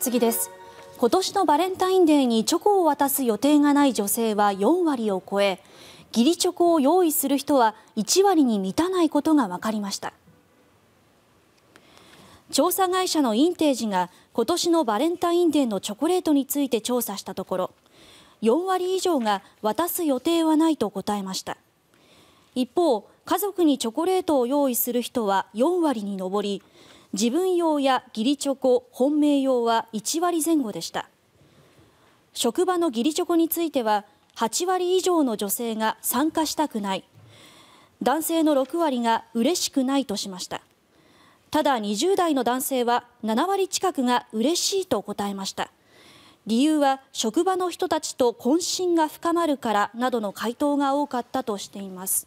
次です今年のバレンタインデーにチョコを渡す予定がない女性は4割を超え義理チョコを用意する人は1割に満たないことがわかりました調査会社のインテージが今年のバレンタインデーのチョコレートについて調査したところ4割以上が渡す予定はないと答えました一方家族にチョコレートを用意する人は4割に上り自分用や義理チョコ本命用は1割前後でした職場の義理チョコについては8割以上の女性が参加したくない男性の6割が嬉しくないとしましたただ20代の男性は7割近くが嬉しいと答えました理由は職場の人たちと懇親が深まるからなどの回答が多かったとしています